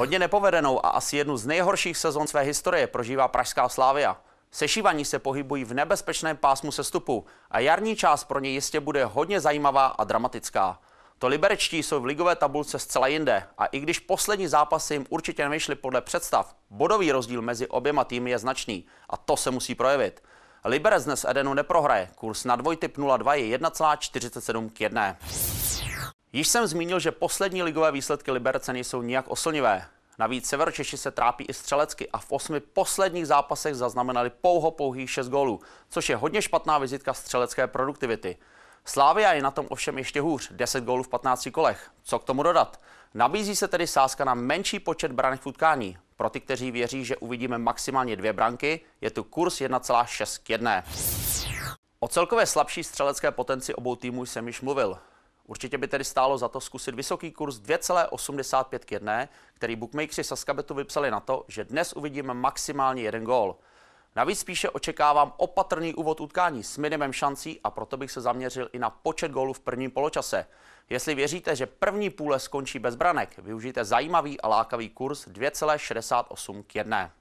Hodně nepovedenou a asi jednu z nejhorších sezon své historie prožívá Pražská Slávia. Sešívaní se pohybují v nebezpečném pásmu sestupu a jarní část pro ně jistě bude hodně zajímavá a dramatická. To liberečtí jsou v ligové tabulce zcela jinde a i když poslední zápasy jim určitě nevyšly podle představ, bodový rozdíl mezi oběma týmy je značný a to se musí projevit. Liberec dnes Edenu neprohraje, kurz na dvojtyp 0,2 je 1,47 k 1. Již jsem zmínil, že poslední ligové výsledky Liberce nejsou nijak oslnivé. Navíc Severočeši se trápí i střelecky a v osmi posledních zápasech zaznamenali pouho pouhých 6 gólů, což je hodně špatná vizitka střelecké produktivity. Slávia je na tom ovšem ještě hůř, 10 gólů v 15 kolech. Co k tomu dodat? Nabízí se tedy sázka na menší počet branek futkání, utkání. Pro ty, kteří věří, že uvidíme maximálně dvě branky, je tu kurz 1,6 k 1. O celkové slabší střelecké potenci obou týmů jsem již mluvil. Určitě by tedy stálo za to zkusit vysoký kurz 2,85 k 1, který bookmakeri Saskabetu vypsali na to, že dnes uvidíme maximálně jeden gól. Navíc spíše očekávám opatrný úvod utkání s minimem šancí a proto bych se zaměřil i na počet gólů v prvním poločase. Jestli věříte, že první půle skončí bez branek, využijte zajímavý a lákavý kurz 2,68 k 1.